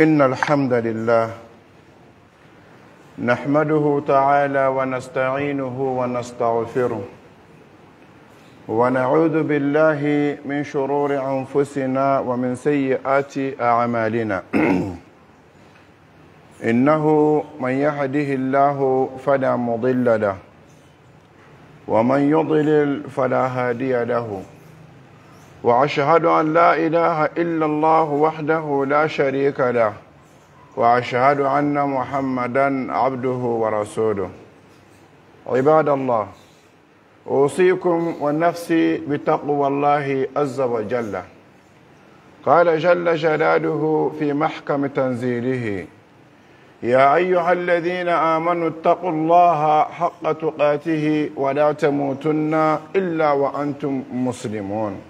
إن الحمد لله نحمده تعالى ونستعينه ونستغفره ونعوذ بالله من شرور أنفسنا ومن سيئات أعمالنا إنه من يهده الله فلا مضل له ومن يضلل فلا هادي له واشهد ان لا اله الا الله وحده لا شريك له واشهد ان محمدا عبده ورسوله عباد الله اوصيكم ونفسي بتقوى الله عز وجل قال جل جلاله في محكم تنزيله يا ايها الذين امنوا اتقوا الله حق تقاته ولا تموتن الا وانتم مسلمون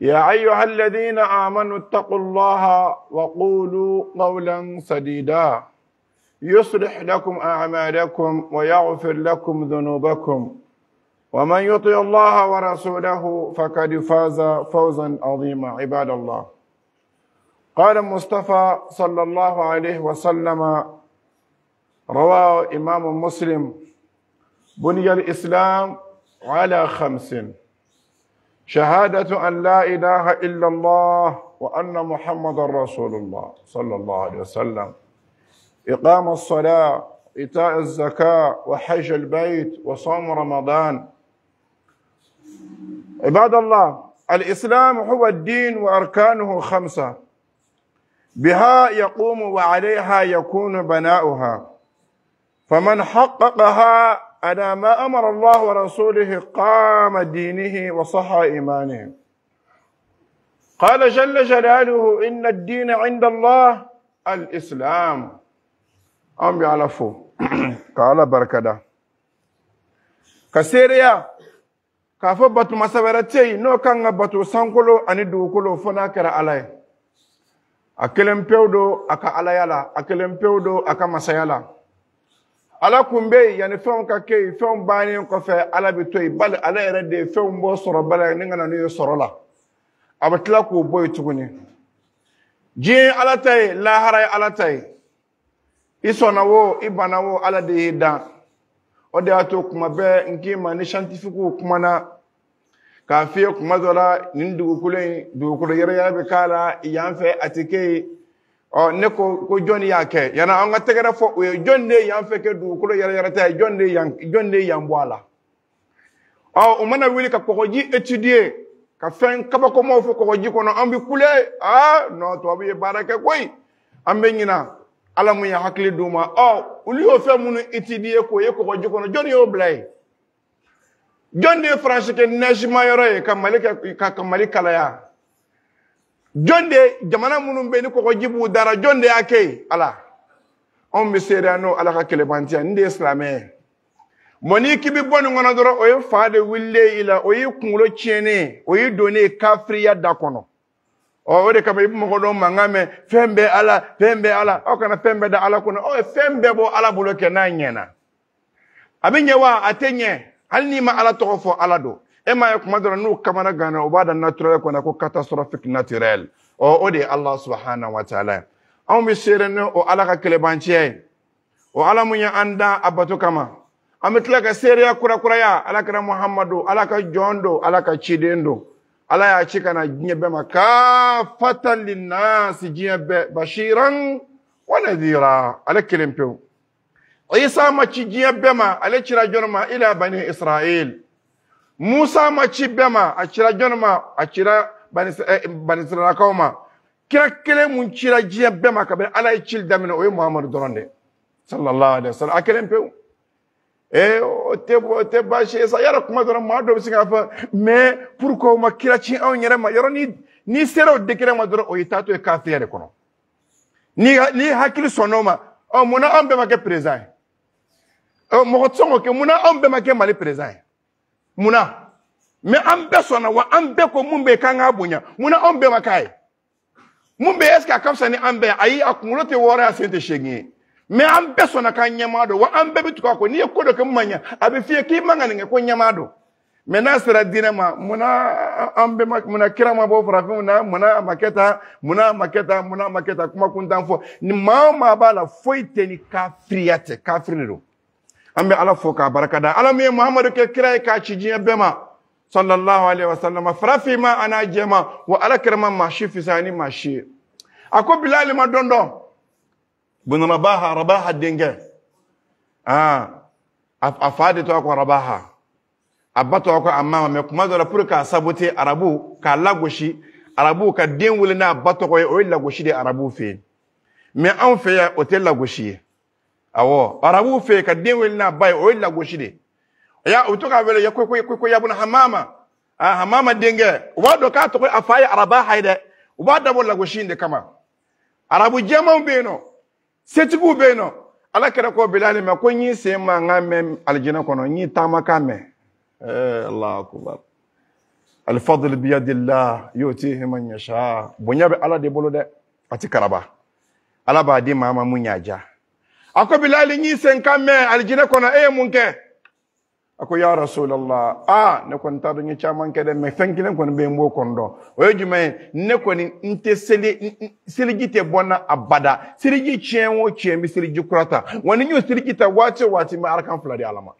يا أيها الذين آمنوا اتقوا الله وقولوا قولا سديدا يصلح لكم أعمالكم ويغفر لكم ذنوبكم ومن يطع الله ورسوله فقد فاز فوزا عظيما عباد الله قال المصطفى صلى الله عليه وسلم رواه إمام مسلم بني الإسلام على خمس شهادة أن لا إله إلا الله وأن محمد رسول الله صلى الله عليه وسلم إقام الصلاة إيتاء الزكاة وحج البيت وصوم رمضان عباد الله الإسلام هو الدين وأركانه خمسة بها يقوم وعليها يكون بناؤها فمن حققها أنا ما أمر الله ورسوله قام دينه وصحى إيمانه قال جل جلاله إن الدين عند الله الإسلام أم يعرفوا قال بركة كسيريا كافو بطو مسابراتي نو كان بطو سانكولو أني دوكولو فناكرا علي أكلم بيودو أكا علي أكلم بيودو أكا مسايلا ala kun bɛ yen yanni fɛnw ka kɛ yen fɛnw bannen kɔfɛ ala bɛ to yen bali ala yɛrɛ de ye fɛnw bɔ sɔrɔ bala ni ka na n'u ye sɔrɔ la a bɛ tila k'o bɔ yen tuguni diɲɛ ala ta ye lahara ye ala ta ye i sɔnna wo i banna wo ala de y'i dan o de y'a to kuma bɛɛ n k'i ma ni scientifiques kumana k'a f'i ye kuma dɔ la nin dugukolo in dugukolo yɛrɛyɛrɛ bɛ k'a la yan fɛ a tɛ kɛ yen. ɔ ne ko ko jɔn y'a kɛ yana an ka tɛgɛrɛ fɔ u ye jɔn de ye yan fɛ kɛ dugukolo yɛrɛyɛrɛta ye jɔn de ye yan jɔn de yan bɔ a la ɔ u mana wuli ka kɔgɔji étudier ka fɛn kabakomaw fɔ kɔgɔji kɔnɔ an bi kule aa non tubabu ye baara kɛ koyi an bɛ ɲina ala mun ye hakili d'u ma ɔ olu y'o fɛn minnu étudier k'o ye kɔgɔji kɔnɔ jɔn de y'o bila ye jɔn de ye faransi kɛ nɛsimayɔrɔ ye ka mali kɛ ka mali kalaya jɔn de jamana minnu bɛ ni kɔkɔji b'u dara jɔn de y'a kɛ yen ala anw bɛ seereya n'o ala ka kɛlɛbantiya nin de ye silamɛ ye mɔni n'i k'i bɛ bɔ nin kɔnɔ dɔrɔn o ye fa de wililen i la o y'i kunkolo tiɲɛnen o y'i donnen kafiriya da kɔnɔ ɔ o de kama i bɛ mɔgɔ dɔw mankan mɛn fɛn bɛɛ ala fɛn bɛɛ ala aw kana fɛn bɛɛ da ala kɔnɔ aw ye fɛn bɛɛ bɔ ala bolo kɛ n'a ɲɛna a bɛ ɲɛ wa a tɛ ɲɛ hali n'i ma ala tɔgɔ fɔ ala don E m'a ye kuma dɔ la n'u kamana gana u b'a da naturel kɔnɔ ko catastrophic naturel ɔ o de ye ala subahana wa taala ye anw bɛ seere ni o ala ka kɛlɛbanciya ye o ala mun ye an dan a bato kama an bɛ tila ka seereya kurakuraya alakira muhamadu ala ka jɔn don ala ka ciden don ala y'a ci ka na diɲɛ bɛɛ ma kafata linasi diɲɛ bɛɛ bashiran wa nadira ale kelen pewu isa ma ci diɲɛ bɛɛ ma ale cira jɔn ma ila bani israel. Musa ma bema, bɛɛ ma a cira jɔnni ma kira kelen mun cira diɲɛ bɛɛ ma kabini ala ye cili o ye muhamadu dɔrɔn de sallallahu alaihi wasallam a kelen E o tɛ o tɛ baasi ye e sa yala kuma dɔrɔn maa dɔ bɛ se k'a pourquoi ma kira ci anw yɛrɛ ma yɔrɔ ni n'i sera o degré ma dɔrɔn o y'i taatɔ ye de kɔnɔ n'i n'i hakili sonoma. o ma ɔ munna anw bɛɛ ma kɛ président ye ɔ mɔgɔ tɛ sɔn k'o ma kɛ mali président muna mɛ an bɛɛ sɔnna wa an bɛɛ ko mun bɛ yen k'an k'a bonya munna anw bɛɛ ma k'a ye mun bɛ yen ɛseke a ka fisa ni an bɛɛ ayi a kunkolo tɛ wɔɔrɔ ye a sen tɛ seegin ye mɛ an bɛɛ sɔnna k'an ɲɛmaa don wa an bɛɛ bɛ tugu a kɔ n'i ye ko dɔ kɛ mun ma ɲɛ a bɛ f'i ye k'i man ka nin kɛ ko ɲɛmaa don mɛ n'a sera diinɛ ma muna an bɛ muna kira ma bɔ farafinw na muna a ma kɛ tan muna a ma kɛ tan munna a ma kɛ tan kuma fɔ nin maa o maa b'a la foyi tɛ ni kafiriya tɛ kafiri de don an bɛ ala fo k'a barikada ala min ye muhamadu kɛ kira ye k'a ci diɲɛ bɛɛ ma sallallahu alaihi wasallam farafinma a n'a jɛma wa ala kɛrɛma maa si fisa ni maa si ye a ko bilali ma dɔn dɔn bunrabaha rabaha denkɛ aa a fa de tɔgɔ ko rabaha a ba tɔgɔ ko amama mɛ kuma dɔ la pour k'a sabote arabu k'a lagosi arabu ka den wele n'a ba o ye de arabu fɛ yen mɛ anw fɛ o tɛ lagosi awɔ arabu fɛ ka den wele n'a ba ye o ye lagosi de ya u bɛ to k'a wele ya koyi koyi yabuna hamama a hamama denkɛ u b'a dɔn k'a tɔgɔ a fa ye araba ha dɛ u b'a dabɔ lagosi in de kama arabu jɛmanw bɛ yen nɔ setigiw bɛ yen nɔ ala kɛra ko bilali mɛ ko n y'i sen ma n ka mɛn alijinɛ kɔnɔ n y'i taama k'a mɛn e, ɛɛ ala kuba alifadul biyadillah y'o ti hima ɲɛsa bonya bɛ ala de bolo dɛ a ti karaba ala b'a di maa ma mun y'a diya ako bilali nyi sen kamme aljina kono e eh, mun ke ako ya rasulullah ah ne kon ta do nyi chaman ke de me fenkilen kon be mbo kon do o jume ne koni nte seli seliji te bona abada seliji chen wo chen bi seliji kurata woni nyu seliji ta wache wache ma arkan fladi alama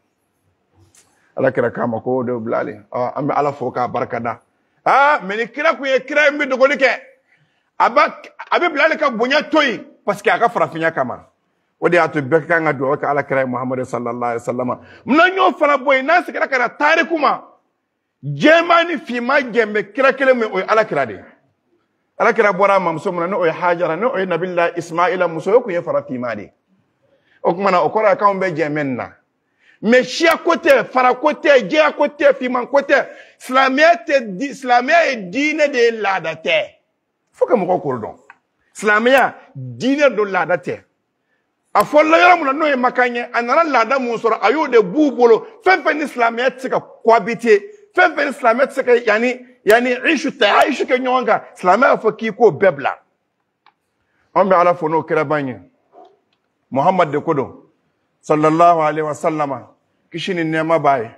ala kira kama ko do bilali ah ambe ala foka barkada ah meni kira ku ye kira mbi do ko dike aba abe bilali ka bonya toyi parce que aka farafinya kama wadi atu beka nga duwa waka ala kira ye sallallahu alayhi wa sallama mna nyon fana boye nasi kira kira ka na tariku ni finman jɛn bɛ kira kelen min o ala kira de ala kira bora a mamuso mun na n'o ye hajara n'o oye nabila ismaila muso yoku ye fara finman de ye o tuma na o kɔrɔ ye k'anw bɛɛ na mɛ siya ko fara kote jia kote ko tɛ finman ko tɛ silamɛya tɛ di silamɛya ye diinɛ de la laada tɛ fo ka slamia dine de la diinɛ don a fɔlila yɔrɔ mun na n'o ye makan ye a nana laada mun sɔrɔ a y'o de b'u bolo fɛn fɛn ni silamɛya tɛ se ka kɔabite fɛn fɛn ni silamɛya tɛ se ka yanni yanni isu ta isu kɛ ɲɔgɔn kan silamɛya fɔ k'i k'o bɛɛ bila an bɛ ala fo n'o kɛra ban ye muhammad de ko don sallallahu alaihi wa sallama kisi ni nɛɛma b'a ye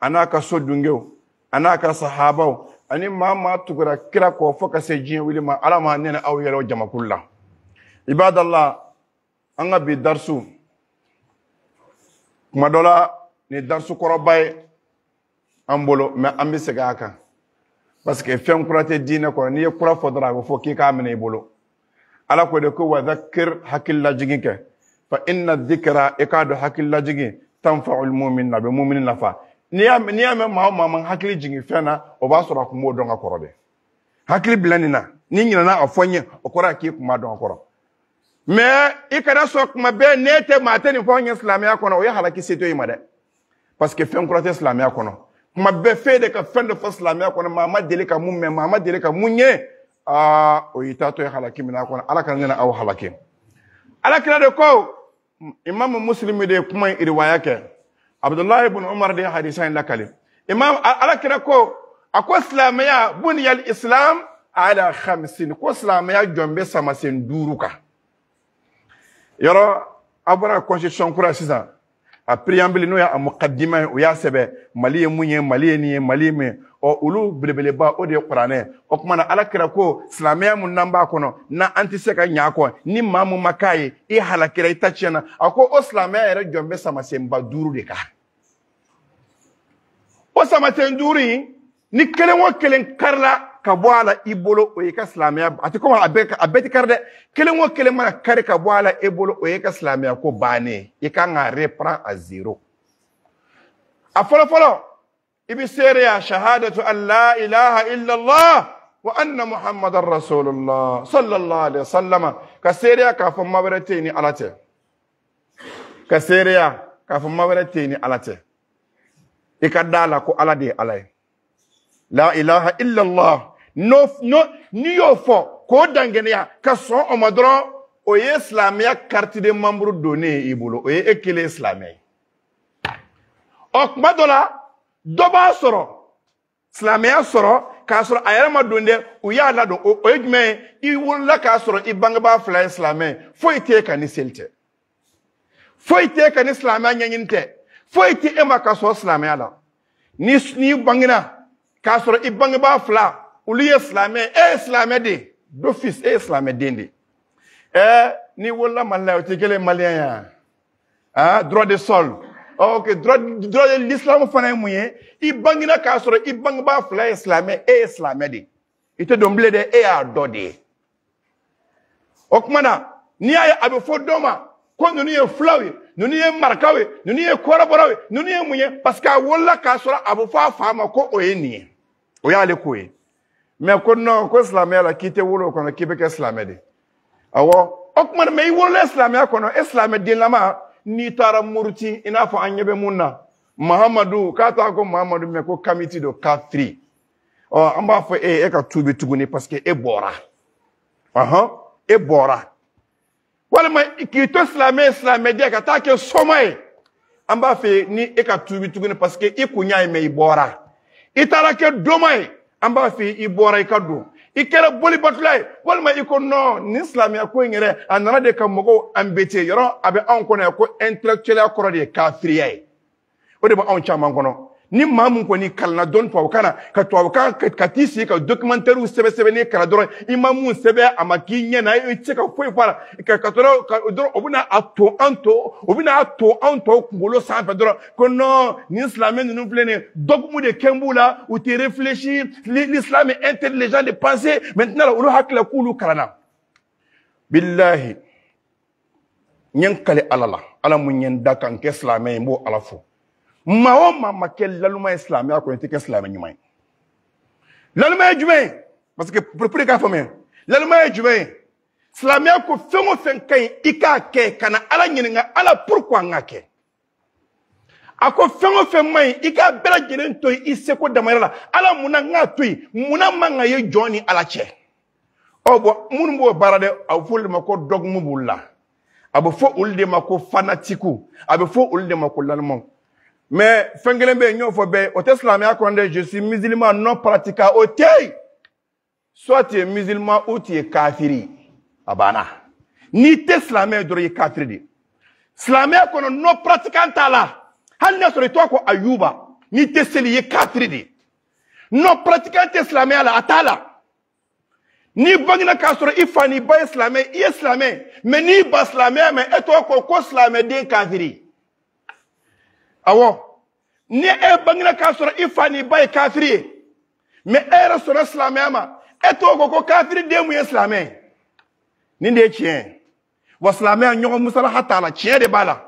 a n'a ka so dungew a n'a ka sahabaw ani maa maa tugura kira kɔ fo ka se diɲɛ wuli ma ala ma ne ni aw yɛrɛ o jamakulu la ibadallah an ka bi darisu kuma dɔ la nin darisu kɔrɔba ye an bolo mɛ an bɛ segin a kan parce que fɛn kura tɛ diinɛ kɔnɔ n'i ye kura fɔ dɔrɔn a bɛ fɔ k'i k'a minɛ i bolo ala ko de ko wa zakir hakililajigin kɛ fa inna zikra i k'a dɔn hakililajigin tanfa'ul mu'min a bɛ mumini nafa n'i y'a n'i y'a mɛn maa o maa ma hakili jigin fɛn na o b'a sɔrɔ a kun b'o dɔn ka kɔrɔ de hakili bila nin na n'i ɲinɛna a fɔ n ye o kɔrɔ ye k'i kun b'a dɔn ka kɔrɔ mais i kana sɔn kuma bɛɛ ne tɛ maa tɛ nin fɔ an ye silamɛya kɔnɔ o ye parce que fɛn kura tɛ silamɛya kɔnɔ kuma f'e de ka fɛn dɔ fɔ silamɛya kɔnɔ maa ma deli ka mun mɛn ma deli ka mun ye aa o y'i taatɔ ye halaki min na a kɔnɔ ala kana ne na aw halaki de ko imam muslim de kuma riwaya kɛ ibn umar de ye hadisa in lakali imam alakira ko a ko silamɛya islam ala hamsin ko silamɛya jɔn bɛ samasen duuru kan yɔrɔ aw bɔra constitution kura sisan a preambule n'o y'a mukaddima ye o y'a sɛbɛ mali ye mun ye mali ye nin ye mali ye min ye ɔ olu belebeleba o de ye kuranɛ ye o tuma na ala ko silamɛya mun n'an b'a kɔnɔ na an tɛ se ka ɲɛ a kɔ ni maa mun ma k'a ye i halakira i ta tiɲɛna a ko o silamɛya yɛrɛ jɔn bɛ samasenba duuru de kan o samasen duuru in ni kelen o kelen karila ka bɔ a la i bolo o y'i ka silamɛya a tɛ komi a bɛɛ a bɛɛ tɛ kari dɛ kelen o kelen mana kari ka bɔ a la e bolo o y'i ka silamɛya ko bannen i kan ka reprend à zéro a fɔlɔ fɔlɔ i bɛ seere ya shahadatu an la ilaha illallah wa anna muhammadan rasulullah sallallahu alaihi wasallama ka seereya k'a fɔ ma wɛrɛ tɛ yen ni ala tɛ ka seereya k'a fɔ ma wɛrɛ tɛ yen ni ala tɛ i ka da la ko ala de ye ala ye la ilaha illallah no no n'i y'o fɔ k'o dangɛnɛya ka sɔn o ma dɔrɔn o ye silamɛya kariti de manburu donnen ye i bolo o ye e kelen ye la dɔ b'a sɔrɔ silamɛya sɔrɔ k'a sɔrɔ a yɛrɛ ma don dɛ u y'a ladon o ye jumɛn ye i wolola k'a sɔrɔ i bangebaa fila ye silamɛ ye foyi t'e kan ni seli tɛ foyi t'e kan ni silamɛya ɲɛɲini tɛ foyi t'e ma ka sɔrɔ silamɛya la ni n'i bangena k'a sɔrɔ i bangebaa fila olu ye silamɛ e ye silamɛ de dofis e ye silamɛden de ɛ n'i wolola mali la o tɛ kelen maliyɛn ya ah droit de sol ok droit droit de l'islam fana ye mun ye i bangena k'a sɔrɔ i bangebaa fila ye silamɛ e ye silamɛ de i tɛ dɔn bilen dɛ e y'a dɔ de ye o tuma na n'i y'a ye a bɛ fɔ dɔ ma ko ninnu ye filaw ye ninnu ye marakaw ye ninnu ye kɔrɔbɔrɔw ye ninnu ye mun ye parce que a wolola k'a sɔrɔ a bɛ fɔ a fa ma ko o ye nin ye. O y'ale ko ye mɛ ko non ko silamɛya la k'i tɛ wolo o kɔnɔ k'i bɛ kɛ silamɛ de awɔ o tuma na mɛ i wolola silamɛya kɔnɔ e silamɛdenlama n'i taara muruti i n'a fɔ an ɲɛ bɛ mun na mahamadu k'a t'a ko mahamadu mɛ ko kamiti don kafiri ɔ an b'a fɔ e eh, ye e ka tuubi tuguni paseke e bɔra ɔhɔn e bɔra walima k'i to silamɛ ye silamɛden ka taa kɛ soma ye an b'a fɛ ni e ka tuubi tuguni paseke i kun y'a ye mɛ i bɔra i taara kɛ doma ye an b'a f'i i bɔra i ka don i kɛra bolibatula ye walima i ko nɔn nin silamɛya ko in yɛrɛ a nana de ka mɔgɔw anbete yɔrɔ a bɛ anw kɔnɔ yan ko intellectualiya kɔrɔ de ye kafiriya ye o de bɛ anw caman kɔnɔ ni maa mun kɔni kalanna dɔɔni tubabukan na ka tubabukan ka t'i sigi ka documentaires sɛbɛ sɛbɛn ne kalan dɔrɔn i ma mun sɛbɛn a ma k'i ɲɛ na i tɛ se ka foyi fɔ a la ka ka dɔrɔn ka dɔrɔn o bɛna a to an to o bɛna a to anw tɔw kunkolo sanfɛ dɔrɔn ko non nin silamɛ ninnu filɛ nin ye dɔgɔkun de kɛ b'u la u tɛ réfléchir l'islam est intelligent de penser maintenant olu hakilila k'olu kalanna bilahi n ye n kale ala la ala mun ye n da kan n kɛ silamɛ ye n b'o ala fo. maa o maa ma kɛ laluma ye silamɛya kɔnɔ i tɛ kɛ silamɛ ɲuman ye laluma ye jumɛn ye parce que pour pour i k'a faamuya laluma ye jumɛn ye silamɛya ko fɛn o fɛn ka ɲi i k'a kɛ ka na ala ɲininka ala pourquoi an k'a kɛ a ko fɛn o fɛn man ɲi i k'a bɛɛ lajɛlen to yen i seko damayira la ala munna n k'a to yen munna man ka ye jɔn ni ala cɛ ɔ bɔn minnu b'o baara dɛ a bɛ fɔ olu de ma ko dɔgɔmu b'u la a bɛ fɔ olu de ma ko fanatiku a bɛ fɔ olu de ma ko lalumaw mɛ fɛn kelen bɛ yen n y'o fɔ bɛɛ ye o tɛ silamɛya kɔnɔ dɛ je suis musulman non pratiquant o tɛ yen soit tu es musulman ou tu es kafiri a ah banna n'i tɛ silamɛ ye dɔrɔn i ye kafiri de ye silamɛya kɔnɔ non pratiquant t'a la hali n'a sɔrɔ i tɔgɔ ko ayuba n'i tɛ seli i ye kafiri de ye non pratiquant tɛ silamɛya la a t'a la n'i bangena k'a sɔrɔ i fa n'i ba ye silamɛ i ye silamɛ mɛ n'i ba silamɛya mɛ e tɔgɔ ko ko silamɛden kafiri. awɔ ni e bangena k'a sɔrɔ i fa n'i ba ye kafiri ye mɛ e yɛrɛ sɔnna silamɛya ma e tɔgɔ ko ko kafiri den mun ye silamɛ ye nin de ye tiɲɛ ye wa silamɛya ɲɔgɔn musalaha t'a la tiɲɛ de b'a la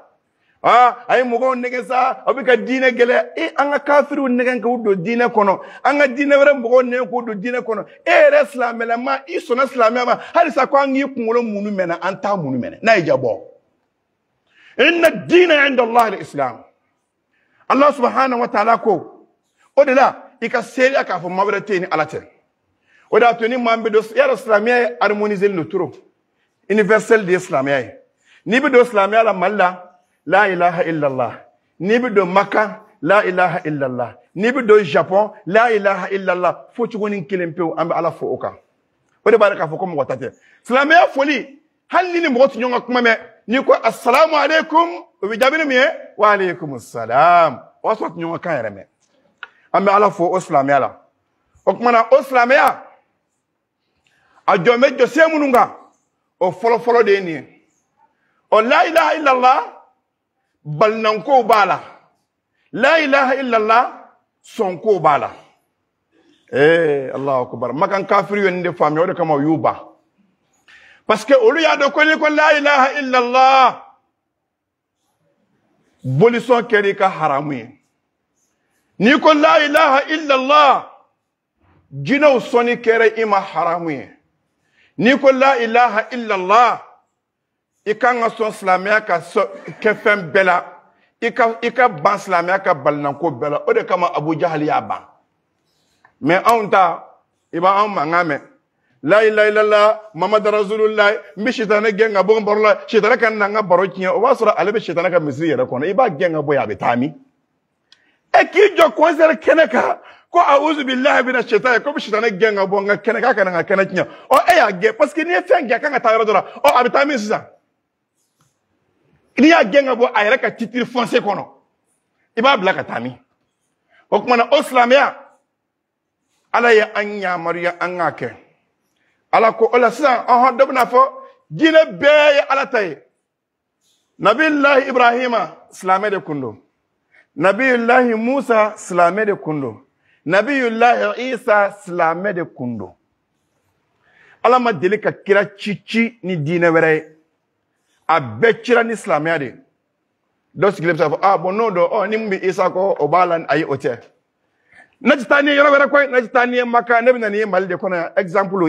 aa a ye mɔgɔw nɛgɛ sa aw bɛ ka diinɛ gɛlɛya e an ka kafiriw nɛgɛ k'u don diinɛ kɔnɔ an ka diinɛ wɛrɛ mɔgɔw nɛgɛ k'u don diinɛ kɔnɔ e yɛrɛ silamɛlɛma i sɔnna silamɛya ma halisa ko an k'i kunkolo munnu mɛnna an t'a munnu mɛnɛ n'a ye ja bɔ inna diina inda allah al islam ala subahana wa taala ko o de la i ka seereya k'a fɔ maa wɛrɛ tɛ yen ni ala tɛ o de y'a to ni maa bɛ don yarɔ silamɛya ye harmoniseli le toro universel de ye silamɛya ye n'i bɛ don silamɛya la mali la la ilaha illallah n'i bɛ don maka la ilaha illallah n'i bɛ don japon la ilaha illallah fo cogoni kelen pewu an bɛ ala fo o kan o de b'a yira k'a fɔ ko mɔgɔ ta tɛ silamɛya foli hali ni ni mɔgɔ tɛ ɲɔgɔn ka kuma mɛn ni ko assalamu alaikum o bi jaabini min wa alaikum assalam. o y'a sɔrɔ a tun ɲɔgɔn kan yɛrɛ mɛ an bɛ ala fo o silamɛya la o tuma na o silamɛya a jɔn bɛ jɔ se minnu kan o fɔlɔfɔlɔ de ye o la ilaha illallah balinankow b'a la la ilaha illallah sɔnkow b'a la ee eh, alahu akubar makan kafiri ye nin de o de kama o parce que olu y'a dɔn ko n'i ko la ilaha illallah bolisɔn kɛr'i ka haramu ye n'i ko la ilaha illallah jinɛw sɔnni kɛra i ma haramu ye n'i ko la ilaha illallah i kan ka sɔn silamɛya ka kɛ fɛn bɛɛ la i ka i ka ban silamɛya ka balinako bɛɛ la o de kama abujahali y'a ban mɛ anw ta i b'anw mankan mɛn la ilaha illallah mamadu rasulullah n bɛ sitanɛ gɛn ka bɔ n baro sitanɛ ka e na n ka baro tiɲɛ o b'a sɔrɔ ale bɛ sitanɛ ka misiri yɛrɛ kɔnɔ i b'a gɛn ka bɔ yen a bɛ taa min e k'i jɔ kɔnsɛri kɛnɛ kan ko awuzu bilahi bɛna sitanɛ kɔmi sitanɛ gɛn ka bɔ n ka kana n ka kɛnɛ tiɲɛ e y'a gɛn parce que n'i ye fɛn gɛn a kan ka taa yɔrɔ dɔ n'i y'a gɛn ka bɔ ka titiri fɔnse kɔnɔ i b'a ka taa o tumana o silamɛya ala ye an yamaruya an k'a ala ko o la sisan ɔhɔn dɔ bɛna fɔ diinɛ bɛɛ ye ala ta ye nabilahi ibrahima silamɛ de kun don nabilahi musa silamɛ de kun don nabilahi isa silamɛ de kun don ala ma deli ka kira ci ci ni diinɛ wɛrɛ ye a bɛɛ cira ni silamɛya de dɔ sigilen bɛ se ka fɔ ah bɔn n'o dɔn ɔ ni mun bɛ isa kɔ o b'a la ayi o tɛ ne tɛ taa n'i ye yɔrɔ wɛrɛ koyi ne tɛ taa n'i ye maka ne bɛ na n'i ye mali de kɔnɔ yan exemple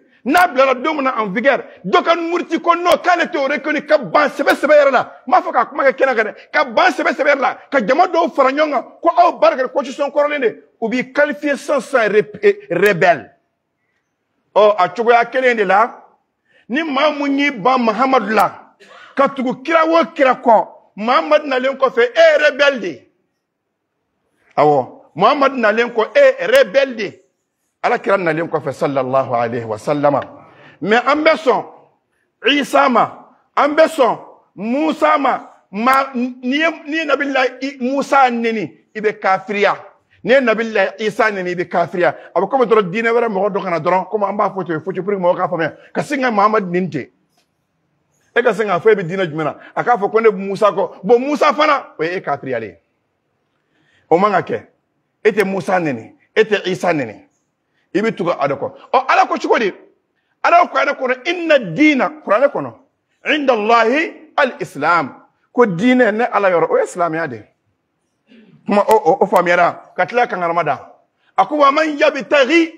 n'a bilara don min na en vigueur dɔ ka muruti ko non k'ale tɛ o reconnu ka ban sɛbɛsɛbɛ yɛrɛ la n b'a fɔ k'a kuma kɛ kɛnɛ kan dɛ ka ban sɛbɛsɛbɛ yɛrɛ la ka jama dɔw fara ɲɔgɔn kan ko aw baara kɛ constitution kɔrɔlen de u b'i qualifier sans sans e, rebelle ɔ a cogoya kelen de la ni maa mun y'i ban mahamadu la ka tugu kira o kira kɔ mahamadu nalen kɔfɛ e ye rebelle de ye awɔ mahamadu nalen kɔ e ye rebelle de ye. ala kira nalen kɔfɛ sallallahu alaihi wa sallama mɛ an bɛ sɔn isa ma an bɛ sɔn musa ma ma n'i ye n'i ye nabila musa neni i bɛ kafiriya n'i ye nabila isa neni i bɛ kafiriya a bɛ komi dɔrɔn diinɛ wɛrɛ mɔgɔ dɔ kana dɔrɔn komi an b'a fɔ ten fo ten pour que mɔgɔw k'a faamuya ka sin ka mahamadu neni ten e ka sin k'a fɔ e bɛ diinɛ jumɛn na a k'a fɔ ko ne bɛ musa kɔ bɔn musa fana o ye e kafiriyalen ye o man ka kɛ e tɛ musa neni e tɛ isa neni. i bɛ tugu a de alako ɔ ala ko cogo di ala ko kuranɛ kɔnɔ inna diina kuranɛ kɔnɔ indalahi al islam ko diinɛ ne ala yoro o islam ya de kuma o o faamuyara ka tila kankarama da a ko wa man yabitagi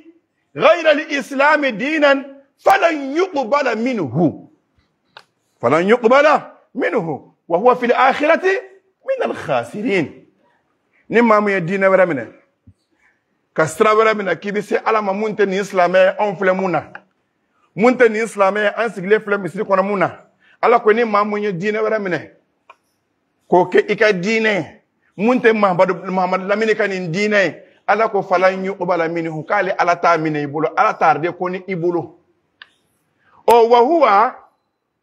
غير الإسلام دينا فلن يقبل منه فلن يقبل منه وهو في الآخرة من الخاسرين نما من الدين ورمنا ka sira wɛrɛ minɛ k'i bɛ se ala ma mun tɛ nin silamɛ anw filɛ mun na mun tɛ nin silamɛ an sigilen filɛ misiri kɔnɔ mun na ala ko ni maa mun ye diinɛ wɛrɛ minɛ k'o kɛ i ka diinɛ mun tɛ mahamadu lamini ka nin diinɛ ye ala ko fala n ye o b'a la mini hu k'ale ala t'a minɛ i bolo ala t'a de ko ni i bolo ɔ wa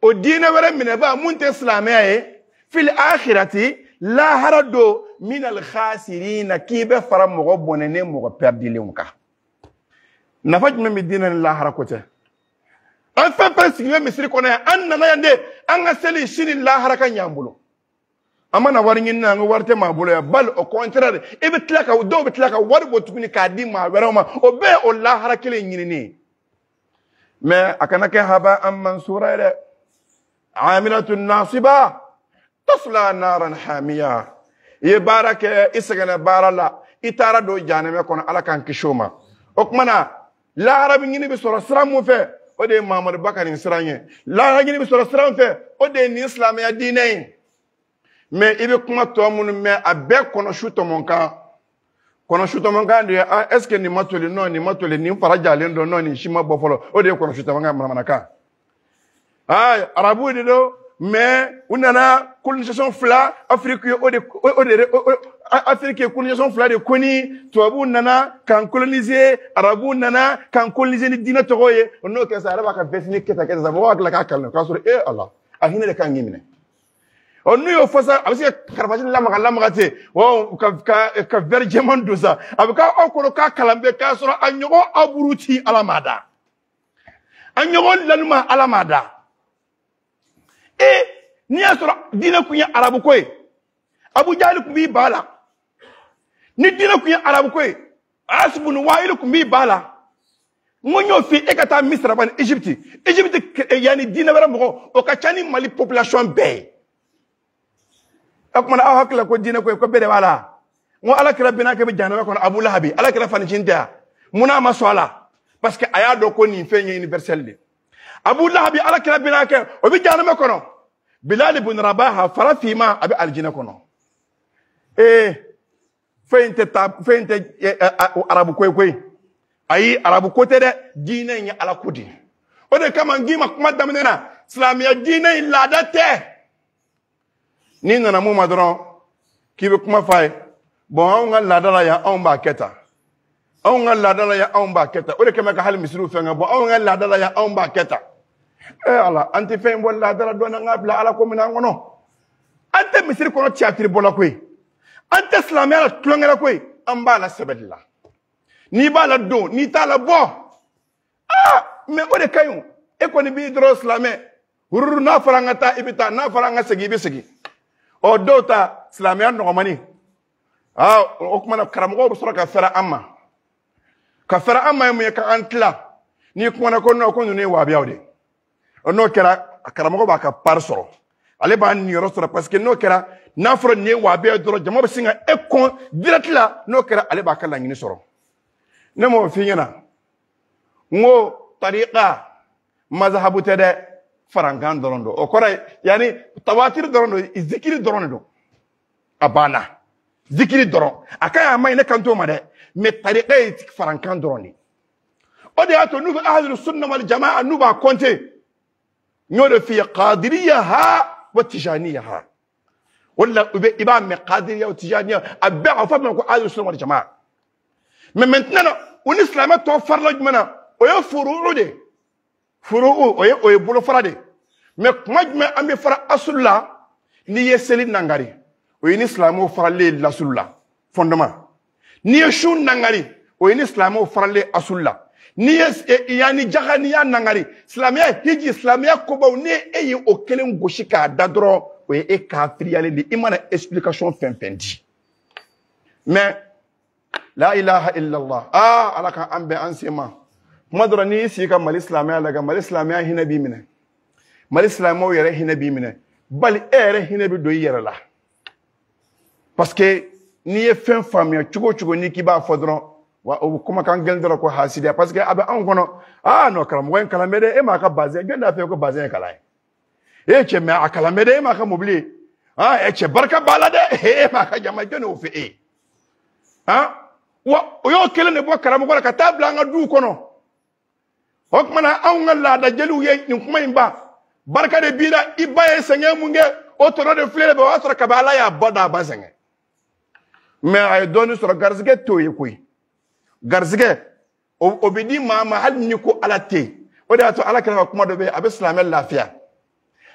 o diinɛ wɛrɛ minɛba mun tɛ silamɛya ye fili akhirati lahara don min alkhasirina k'i bɛ fara mɔgɔ bɔnɛnen mɔgɔ pɛridilenw kan nafa jumɛn bɛ diinɛ ni lahara ko cɛ an fɛn fɛn sigilen misiri kɔnɔ yan an nana yan de an ka seli sini lahara ka ɲ'an bolo an mana wari ɲini na an ka wari tɛ maa bolo yan bali au contraire i bɛ tila ka dɔw bɛ tila ka wari bɔ tuguni k'a di maa wɛrɛw ma o bɛɛ ye o lahara kelen ɲinini ye mɛ a kana kɛ haba an mansura ye dɛ aminatu nasiba tasla naran hamiya i ye baara kɛ i sɛgɛnna baara la i taara don jahanɛmɛ kɔnɔ ala k'an kisi o ma o tuma na laharabi ɲini bɛ sɔrɔ sira mun fɛ o de ye mamadu ba ka nin sira ye lahara ɲini bɛ sɔrɔ sira min fɛ o de ye nin silamɛya diinɛ ye mɛ i bɛ kuma tɔ minnu mɛn a bɛɛ kɔnɔ su tɔmɔ kan kɔnɔ su tɔmɔ kan de ye an est ce que nin ma toli nɔ nin ma toli nin fara jalen don nɔ nin si ma bɔ fɔlɔ o de ye kɔnɔ su tɔmɔ kan manamanakan ayi arabu de don. mɛ u nana colonisation fila afiriki ye o de o de afiriki ye colonisation fila de koni tubabuw nana k'an coloniser arabuw nana k'an coloniser ni diinɛ tɔgɔ ye n'o kɛra sa arabu b'a ka vɛsini kɛ tan kɛ tan mɔgɔw hakili la k'a kalan k'a sɔrɔ e ala a hinɛ de kan k'i minɛ ɔ n'u y'o fɔ sa a bɛ se ka karafasi lamaga lamaga ten ɔ ka ka ka vɛri jɛman don sa a bɛ k'aw kɔnɔ k'a kalan bɛɛ k'a sɔrɔ a ɲɔgɔn aburu ci ala ma da a ɲɔgɔn laluma ala ma da. e n'i y'a sɔrɔ diinɛ kun ye arabuko ye abujahali kun b'i ba la ni diinɛ kun ye arabuko ye asubunu wahili kun b'i ba la n ko n y'o f'i e ka taa misira bani egypte egypte eh, yanni diinɛ wɛrɛ mɔgɔ o ka ca ni mali population bɛɛ ye o e tuma na aw hakili la ko diinɛ ko ye ko bɛɛ de b'a la n ko alakira bɛn'a kɛ e bɛ jahanaba kɔnɔ abu lahabi alakira fanicini tɛ yan munna a ma sɔn a la parce que a y'a dɔn ko nin fɛn ye universel de ye. abu lahabi ala kira bina kɛ o bɛ jahanama kɔnɔ bilali bin rabaha fara finma a bɛ alijinɛ kɔnɔ ee fɛn tɛ taa fɛn tɛ arabu ko ye koyi ayi arabu ko tɛ dɛ diinɛ in ye ala ko de ye o de kama n k'i ma kuma daminɛ na silamɛya diinɛ in laada tɛ n'i nana mun ma dɔrɔn k'i bɛ kuma f'a ye bɔn anw ka laada la yan anw b'a kɛ tan anw ka laada la yan anw b'a kɛ tan o de kama ka hali misiriw fɛn ka bɔ anw ka laada la yan anw b'a kɛ tan ee eh, ala an tɛ fɛn in bɔ laadala dɔɔni an k'a bila ala ko minɛ an kɔnɔ an tɛ misiri kɔnɔ cɛyatiri bɔla koyi an tɛ silamɛya la tulonkɛ la koyi an b'a la sɛbɛ de la n'i b'a la don n'i t'a la bɔ aa ah, mɛ o de ka ɲi e kɔni b'i dɔrɔn silamɛ hururu n'a fɔra an ka taa i bɛ taa n'a fɔra an ka segin i bɛ segin ɔ dɔw ta silamɛya nɔgɔmani aa ah, o tuma na karamɔgɔw bɛ sɔrɔ ka fɛrɛ an ma ka fɛrɛ an ma ye mun ye ka an tila n'i kumana ko nɔn ko ninnu ye waabiyaw de ye. n'o kɛra karamɔgɔ b'a ka pari sɔrɔ ale b'a niyɔrɔ sɔrɔ parce n'o kɛra n'a fɔra nin ye waabiya dɔrɔn jama bɛ sin ka e kɔn direct la n'o kɛra ale b'a ka laɲini sɔrɔ ne m'o f'i ɲɛna n ko tariqa mazahabu tɛ dɛ farankan dɔrɔn don o kɔrɔ ye yanni tawatiri dɔrɔn don zikiri dɔrɔn de don a banna zikiri dɔrɔn a ka ɲi a man ɲi ne kan t'o ma dɛ mɛ tariqa ye farankan dɔrɔn de o de y'a to n'u bɛ ahadu sunna wali jamaa n'u b'a kɔnte نور في قادريها وتجانيها ولا إمام قادرية وتجانية أبيع فما كو أهل السنة والجماعة من منتنا ونسلم توفر لجمنا ويا فروع دي فروع ويا ويا بولو فرادي مجمع أمي فرا أصل الله ني يسلي نانغاري ويا نسلم وفر لي لأصل الله فندما ني يشون نانغاري ويا نسلم وفر لي أصل الله n'i ye yani jaga n'i y'a nangari islamia hiji silamɛya kobaw ni e ye o kelen gosi k'a dadro dɔrɔn o e kafiriyalen de i mana explication fin fɛn di la ilaha illallah aa ah, alaka ambe an bɛn ma kuma la n'i y'i sigi ka mal silamɛya lajɛ mali silamɛya hinɛ b'i minɛ mali silamɛw yɛrɛ hinɛ bali ere yɛrɛ hinɛ bɛ la parce que n'i ye fin faamuya cogo o n'i k'i b'a fɔ wa o kuma kan gɛlɛn dɔ ko hasidiya parce a bɛ anw kɔnɔ aa ah, nɔ karamɔgɔ in kalan bɛ dɛ e m'a ka bazɛn jɔn de y'a fɔ ko bazɛn ye kalan ye e cɛ mɛ a kalan bɛ dɛ e m'a ka mobili ye aa ɛ cɛ barika b'a la dɛ e m'a ka jama jɔn de e. y'o fɛ ye han wa o y'o kelen de bɔ karamɔgɔ la ka taa bila an ka duw kɔnɔ o tuma na anw ka laada jeliw ye nin kuma in ban barika de b'i la i ba ye sɛgɛn mun kɛ o tɔnɔ de filɛ o y'a sɔrɔ kabi ala y'a ba da a ba sɛgɛn mɛ a ye dɔɔnin sɔrɔ garisigɛ t'o ye koyi garizigɛ o bɛ di maa ma hali ni ko ala tɛ o de y'a to ala ko ka kuma dɔ bɛ yen a bɛ silamɛ lafiya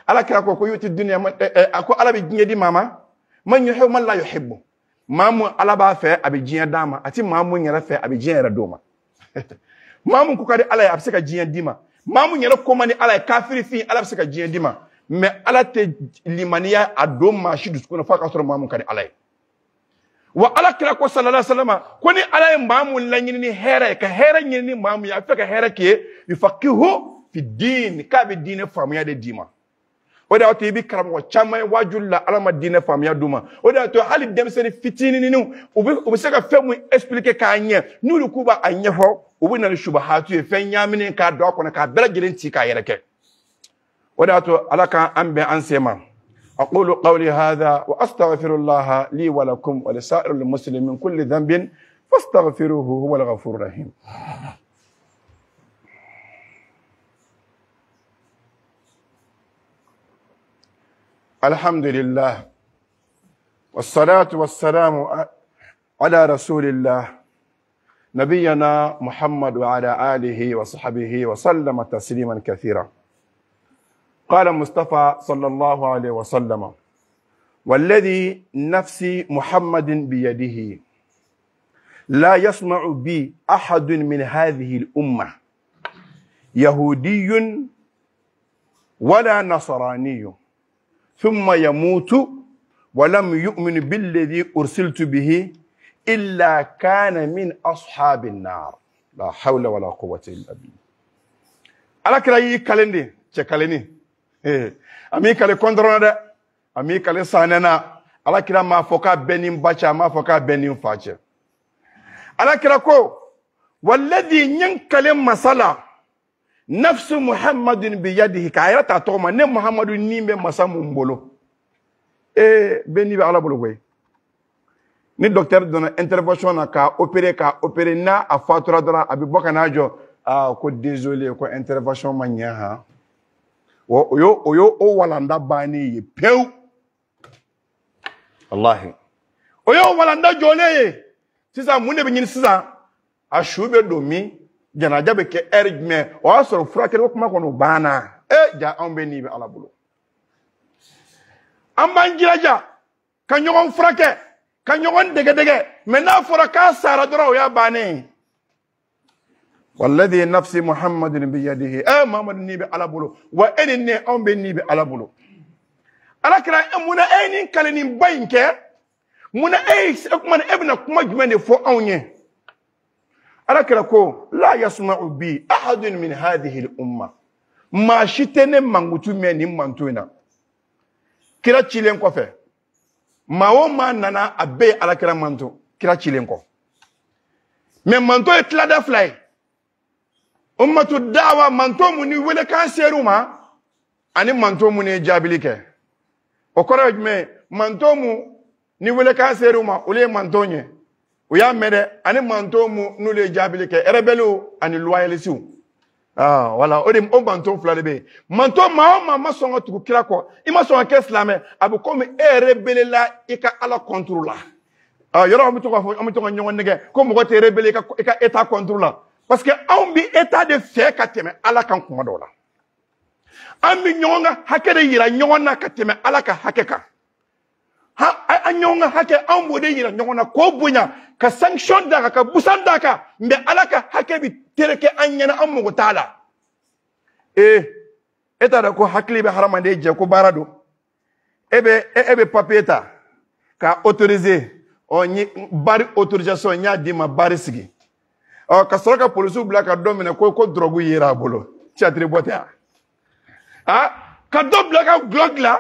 ala ko ko yuti dunya ma a ko ala bɛ diɲɛ di maa ma ma ɲɔhɛ la yuhibbu mamu maa fe abi b'a dama a bɛ diɲɛ fe abi a ti maa mun yɛrɛ ma ko ka di ala ye a bɛ se ka diɲɛ d'i ma maa mun yɛrɛ ko mani di ala ye kafiri fi ala bɛ se ka diɲɛ d'i ma mɛ ala tɛ limaniya a don maa si na f'a ka sɔrɔ maa mun ka di ala ye. wa alakira ko sallallahu alaihi wasallam ko ni ala ye maa mun laɲini ni hɛrɛ ka hɛrɛ ɲini ni maa mun ye a fɛ ka hɛrɛ k'i ye yufakihu fi diin k'a bɛ diinɛ faamuya de d'i ma o de y'a to i bɛ karamɔgɔ caman ye waajuli la ala ma diinɛ faamuya d'u ma o de y'a to hali denmisɛnnin fitininw u bɛ u bɛ se ka fɛn mun expliquer k'a ɲɛ n'olu k'u b'a ɲɛfɔ u bɛ na ni subahatu ye fɛn ɲaaminen k'a don a kɔnɔ k'a bɛɛ lajɛlen ci k'a yɛrɛ kɛ o de y'a to ala k'an bɛn an sen ma أقول قولي هذا وأستغفر الله لي ولكم ولسائر المسلمين من كل ذنب فاستغفروه هو الغفور الرحيم الحمد لله والصلاة والسلام على رسول الله نبينا محمد وعلى آله وصحبه وسلم تسليما كثيرا قال مصطفى صلى الله عليه وسلم والذي نفسي محمد بيده لا يسمع بي احد من هذه الامه يهودي ولا نصراني ثم يموت ولم يؤمن بالذي ارسلت به الا كان من اصحاب النار لا حول ولا قوه الا بالله على كلامي يكلني تكلني Eh. Ami kale kɔndɔrɔn na dɛ. Ami kale sanɛ na. Alakira m'a fɔ k'a bɛɛ ni n ba cɛ, a m'a fɔ k'a bɛɛ ni n fa cɛ. Alakira ko, waladhi ɲɛ kale masa la, nafsu muhamadun bi yadihi, k'a yɛrɛ t'a tɔgɔ ma, ne muhamadu ni bɛ masa mun bolo. Ee eh, bɛɛ ni bɛ ala bolo koyi. Ni dɔkitɛri donna intervention na k'a opéré k'a opéré n'a a fatura dɔrɔn a bɛ bɔ ka n'a jɔ. Aa ah, ko désolé ko intervention ma ɲɛ han. Oyo oyo o walanda bani ye pewu walahi o walanda jɔlen ye sisan mun de bɛ ɲini sisan a su bɛ don min janaja bɛ kɛ ɛri jumɛn o y'a sɔrɔ furakɛliko kuma kɔni o banna e ja anw bɛ nin bɛ ala bolo an b'an jilaja ka ɲɔgɔn furakɛ ka ɲɔgɔn dɛgɛdɛgɛ mɛ n'a fɔra k'a sara dɔrɔn o y'a bannen ye. والذي نفسي محمد بيده اي محمد ني بي على بولو واني ني اون بي ني بي على بولو ala kira eh, muna e ni kale ni ba in kɛ muna e eh, kuma e bɛna kuma jumɛn de fɔ anw ye ala kira ko la yasma'u bi ahadun min hadhihi al-umma maa si tɛ ne mankutu mɛn nin manto in na kira cilen kɔfɛ maa o maa nana a bɛɛ ye ala manto kira cilen kɔ mɛ manto ye tilada fila ye ummatu dawa manto mu ni wele kan seru ma ani manto mu ne jabili kɛ o kɔrɔ ye manto mu ni wele kan seru ma olu manto nye, u y'a mɛn ani manto mu n'olu ye jabili kɛ ɛrɛbɛliw ani luwayɛlisiw Ah, wala o de o manto fila de manto maa o maa ma sɔn ka tugu kira kɔ i ma sɔn ka kɛ silamɛ komi e yɛrɛ belela ala kɔnturu Ah, aa yɔrɔ an bɛ to ka fɔ an bɛ to ka ɲɔgɔn nɛgɛ ko mɔgɔ tɛ yɛrɛ bele ka i eta kɔnturu parce que anw bi état de fɛ ka tɛmɛ ala kan kuma dɔ la an bi ɲɔgɔn ka hakɛ de yira ɲɔgɔn na ka tɛmɛ ala ka hakɛ kan ha an ɲɔgɔn ka hakɛ anw b'o de yira ɲɔgɔn na k'o bonya ka sanction d'a kan ka busan d'a kan mɛ ala ka hakɛ bi tereke an ɲɛna an mago t'a la ee eh, e t'a dɔn ko hakili bɛ hadamaden jɛ ko baara don e bɛ e, e bɛ papiye ta k'a autoriser ɔ n ye bari autorisation n y'a d'i ma bari sigi. ɔ ka sɔrɔ ka polisiw bila ka dɔ minɛ ko ko dɔrɔgu yera a bolo cɛtiri bɔ tɛ a a ka dɔ bila ka gulɔ dilan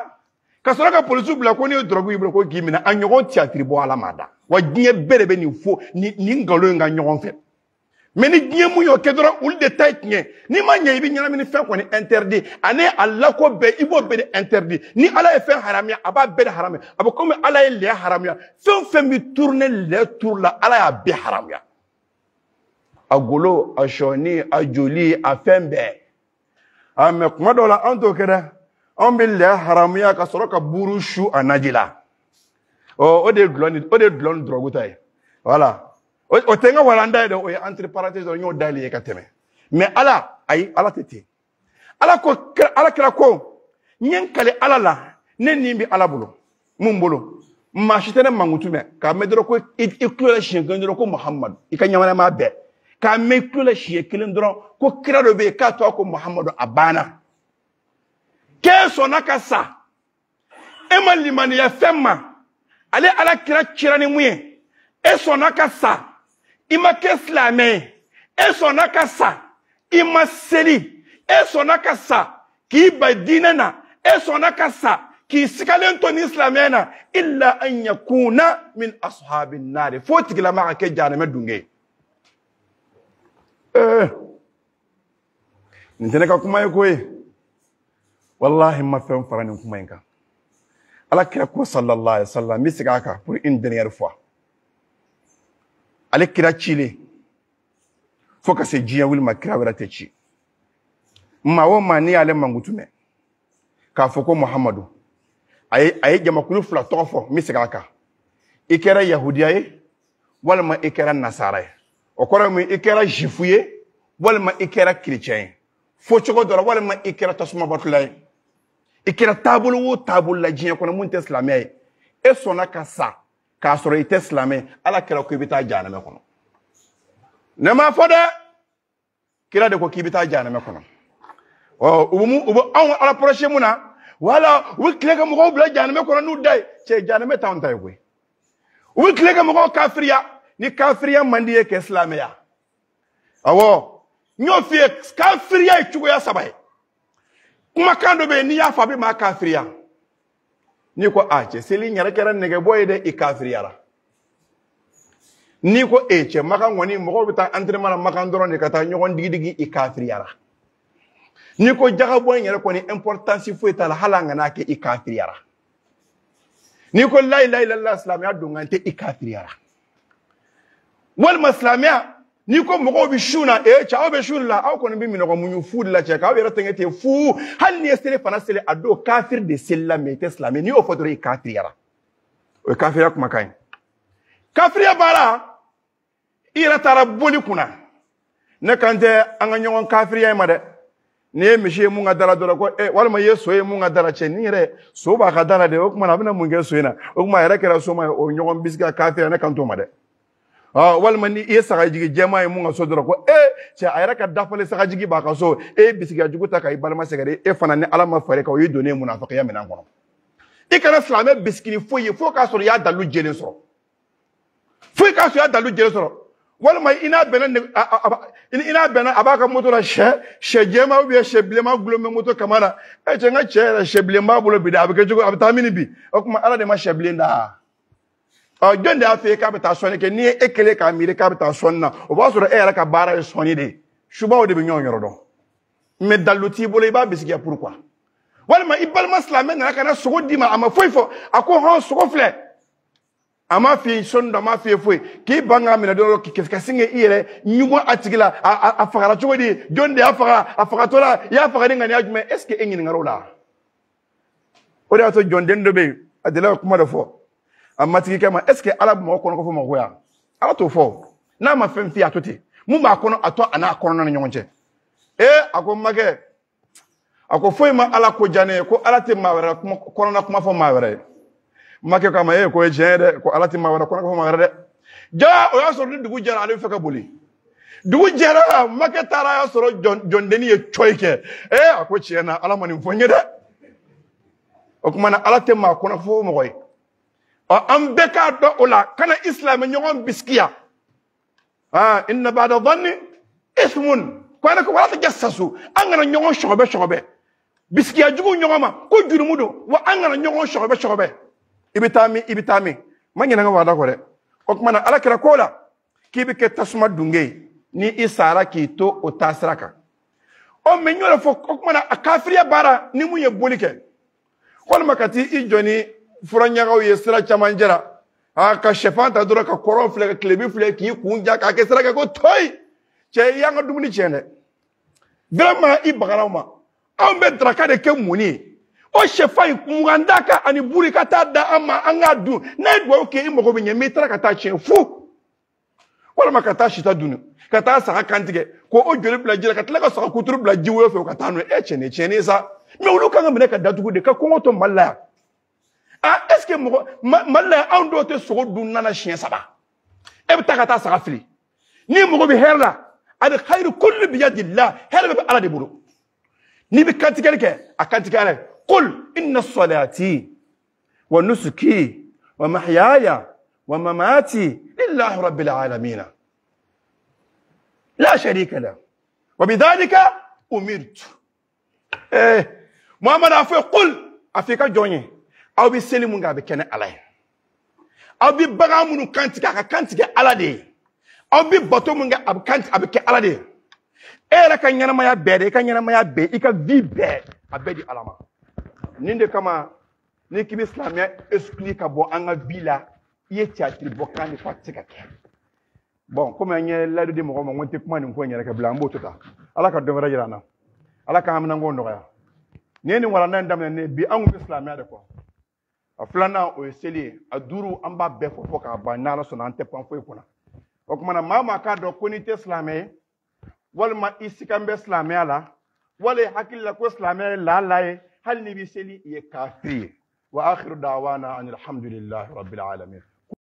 ka sɔrɔ ka polisiw bila ko n'i ye dɔrɔgu y'i bolo ko k'i minɛ a ɲɔgɔn cɛtiri bɔ ala ma da wa diɲɛ bɛɛ de bɛ nin fo nin nin nkalon in ka ɲɔgɔn fɛ mɛ ni diɲɛ mun y'o kɛ dɔrɔn olu de ta ye tiɲɛ n'i ma ɲɛ i bɛ ɲɛnamini fɛn kɔni interdit ani a lako bɛɛ i b'o bɛɛ de interdit ni ala ye fɛn haramuya a b'a bɛɛ de haramuya a bɛ komi ala ye lɛ haramuya fɛn o fɛn bɛ turune lɛ turu la ala y'a bɛɛ haramuya agolo ashoni ajoli afɛn bɛɛ a mɛ kuma dɔw la an t'o kɛ an bɛ lɛ haramuya ka sɔrɔ ka buru su a naji la ɔ o de ye dulɔ ni o de ye dulɔ ni dɔrɔgu ye wala o tɛ n ka walanda ye dɛ o ye entre dɔrɔn n y'o dayɛlɛ ye ka tɛmɛ mɛ ala ayi ala tɛ ten ala ko ala kira ko n ye n kale ala la ne ni bɛ ala bolo mun bolo maa si tɛ ne mankutu mɛn k'a mɛn dɔrɔn ko i tulo la siɲɛ kelen dɔrɔn ko muhamadu i ka ɲamanama bɛɛ k'a mɛn tulo la siɲɛ kelen dɔrɔn ko kira dɔ bɛ yen k'a tɔgɔ ko muhamadu a banna k'e sɔnna ka sa e ma limaniya fɛn ma ale ala kira cira ni mun ye e sɔnna ka sa i ma kɛ silamɛ ye e sɔnna ka sa i ma seli e sɔnna ka sa k'i ba diinɛ na e sɔnna ka sa k'i sigalen to nin silamɛ na illa an yakuna min ashabi nari fo tigilama ka kɛ jahanamɛ dunge ye nintene eh. ka kuma ye koyi. wallahi ma fɛn fara nin kuma in kan ala kira ko sallallahu alaihi wasallam n bɛ segin a kan pour une dernière fois ale kira cilen fo ka se jiya wuli ma kira wɛrɛ tɛ ci Ma o ma n'i y'ale mankutu mɛn k'a fɔ ko Muhammadu. a ye a ye jamakulu fila tɔgɔ fɔ n bɛ segin a kan i kɛra yahudiya ye walima i kɛra nasara ye o kɔrɔ ye mun ye i kɛra zifu ye walima i kɛra kerecɛn ye fo cogo dɔ la walima i kɛra tasumabatola ye i kɛra taabolo o taabolo la diɲɛ kɔnɔ mun tɛ silamɛya ye e sɔnna ka sa k'a sɔrɔ i tɛ silamɛ ala kɛra ko i bɛ taa jahanamɛ kɔnɔ ne m'a fɔ dɛ kira de ko k'i bɛ taa jahanamɛ kɔnɔ ɔ u bɛ mun u bɛ anw ala kɔlɔsi mun na wala u bɛ tile ka mɔgɔw bila jahanamɛ kɔnɔ n'u da ye cɛ jahanamɛ t'anw ta ye koyi u bɛ tile ka mɔgɔw kafiriya ni kafiriya man di ye kɛ silamɛya awɔ n y'o f'i ye kafiriya ye cogoya saba ye kumakan dɔ bɛ yen n'i y'a fɔ a bɛ maa kafiriya n'i ko a ah, cɛ seli n yɛrɛ kɛra nɛgɛbɔ ye dɛ i kafiriyara n'i ko eh, e cɛ makan kɔni mɔgɔw bɛ taa entraînement na makan dɔrɔn de ka taa ɲɔgɔn digidigi i kafiriyara n'i ko jagabɔ in yɛrɛ kɔni importance foyi t'a la hali an kana kɛ i kafiriyara n'i ko layi layi la silamɛya don kan tɛ i kafiriyara walima silamɛya n'i ko mɔgɔw bɛ sun na ee cɛ aw bɛ sun la aw kɔni bɛ minɔgɔmuɲu fu de la cɛ k'aw yɛrɛ tɛgɛ ten fu hali n'i ye seli fana seli a don kafiri de selila mɛ i tɛ silamɛ n'i y'o fɔ e dɔrɔn i kafiriyara o ye kafiriya kumakan ye kafiriya baara i yɛrɛ taara boli kunna ne kan tɛ an ka ɲɔgɔn kafiriya in ma e dɛ ni ye misi ye mun ka dala dɔrɔn ko eh, walima i ye so ye mun ka dala cɛ ni yɛrɛ so b'a ka dala de o tuma na a bɛna mun kɛ so in na o tuma a yɛrɛ kɛra soma ye o ɲɔgɔn bisigi ka kafiriya ne kan t'o ma dɛ Ah, walima ni i ye sagajigi jɛma ye mun ka so dɔrɔn ko e cɛ a yɛrɛ ka dafalen sagajigi b'a ka so e ye bisigiya jugu ta ka i balima sɛgɛrɛ e fana ni ala ma fɛɛrɛ kan o y'i donnen munafikiya minɛn kɔnɔ i kana silamɛ bisikili foyi ye fo k'a sɔrɔ i y'a dalu jɛlen sɔrɔ foyi k'a sɔrɔ i y'a dalu jɛlen sɔrɔ walima i n'a bɛnna ne i n'a bɛnna a b'a ka moto la sɛ sɛ jɛma ubiyɛn sɛ bilenma gulon bɛ moto kama na ɛ eh, cɛ n ka cɛ yɛrɛ sɛ bilen b'a bolo bi dɛ a bɛ kɛ cogo a bɛ taa min bi o tuma ala de ma sɛ bilen da jɔn de y'a fɔ e k'a bɛ taa sɔnni kɛ n'i ye e kelen k'a miiri k'a bɛ taa sɔnni na o b'a sɔrɔ e yɛrɛ ka baara ye sɔnni de ye subaw de bɛ ɲɔgɔn yɔrɔ dɔn mɛ dalilu t'i bolo i b'a bisikiya pourquoi walima i balima silamɛ nana ka na sogo d'i ma a ma foyi fɔ a ko hɔn sogo filɛ a ma f'i ye sɔnni dɔ a ma f'i ye foyi k'i ban k'a minɛ dɔrɔn k'i ka sin k'i yɛrɛ ɲugun a tigi la a a fagara cogo di jɔn de y'a faga a fagatɔ la i y'a faga ni ŋaniya jumɛn est ce que e ɲininkara o la o de y'a to jɔnden dɔ bɛ yen a delila ka kuma dɔ fɔ a matigikɛ ma est ala bɛ mɔgɔ kɔnɔ ko mɔgɔ ya ala t'o fɔ n'a ma fɛn f'i a to ten mun b'a kɔnɔ a to a n'a kɔnɔna ni ɲɔgɔn cɛ ee a ko makɛ a ko foyi ma ala ko diya ne ye ko ala tɛ maa wɛrɛ kɔnɔna kuma fɔ maa wɛrɛ ye makɛ k'a ma ee ko ye tiɲɛ ye dɛ ko ala tɛ maa wɛrɛ kɔnɔna fɔ maa wɛrɛ dɛ ja o y'a sɔrɔ ni dugu jɛra ale bɛ fɛ ka boli dugu jɛra makɛ taara y'a sɔrɔ jɔndenni ye cɔyi kɛ ee a ko tiɲɛ na ala ma nin fɔ n ye dɛ o tuma na ala tɛ maa kɔnɔ fɔ mɔgɔ ye ɔ an bɛɛ k'a dɔn o la kana isilamɛ ɲɔgɔn bisikiya aa inna ba'da dhanni ismun ko ala ko wala ta jassasu an kana ɲɔgɔn sɔgɔbɛ sɔgɔbɛ bisikiya jugu ɲɔgɔn ma ko jurumu don wa an kana ɲɔgɔn sɔgɔbɛ sɔgɔbɛ i bɛ taa min i bɛ taa min ma ɲinɛ n ka waada kɔ dɛ o tuma na ala kɛra ko la k'i bɛ kɛ tasuma dunge ni i sara k'i to o taasira kan ɔ mɛ n y'o de fɔ o tuma na a kafiriya baara ni mun ye boli kɛ walima ka t'i jɔ ni Furanya ye sira caman jara a ka sɛfan ta dɔrɔn ka kɔrɔn filɛ ka kilebi filɛ k'i kun ja k'a kɛ sira kɛ ko toyi cɛ i y'an ka dumuni tiɲɛ dɛ i bagara de kɛ o sɛfan in mugan da ka ani buru ka da ama ma an k'a dun n'a ye dugawu kɛ i mago bɛ ɲɛ mɛ i taara ka taa tiɲɛ fu walima ka taa sita dun ka taa ko o joli bila ji la ka tila ka saga kuturu bila ji woyo fɛ ka taa n'o ye e sa mɛ olu kan ka minɛ ka datugu de ka kɔngɔ to mali ah est ce que mal mali la anw dɔw tɛ sogo dun nana siɲɛ saba e bɛ taa ka taa saga n'i mon bɛ hier la à ali hayiri kulu bien yadi la hier hɛrɛ bɛ ala de bolo n'i bɛ kantigɛli kɛ a kantigɛ ala ye kul inna sɔlati wa nusuki wa mahiya, wa mamati lillahi rabbil alamina la sharika la wa bidhalika umirtu eh muhammad a fɔ kul a f'i ka aw bɛ seli mun kɛ a bɛ kɛnɛ ala ye aw bɛ bagan minnu kantigɛ a ka kantigɛ ala de ye aw bɛ bato min kɛ a bɛ kantigɛ a bɛ kɛ ala de ye e yɛrɛ ka ɲɛnamaya bɛɛ dɛ i ka ɲɛnamaya bɛɛ i ka vie bɛɛ a bɛɛ di ala ma nin de kama ni k'i bɛ silamɛya esprit ka bɔ an ka vie la i ye cɛsiri bɔ kan de fɔ a tɛ se ka kɛ bon komi an ye layidu di mɔgɔ ma n ko n tɛ kuma nin ko in yɛrɛ kɛ bilen an b'o to tan ala ka dɔ wɛrɛ yira an na ala k'an haminanko nɔgɔya nin ye nin walanda in daminɛ bi an tun bɛ silamɛya de kɔ aflana o ye aduru amba befo foka an b'a bɛɛ fɔ fɔ k'a ban n'ala sɔnna an tɛ pan foyi kunna o kumana maa maa k'a dɔn ko n'i tɛ silamɛ ye walima i sikan bɛ silamɛya la la ko silamɛya ye laala ye n'i bɛ seli ye kafiri wa akhiru da'wana anil hamdulillahi rabbil alamin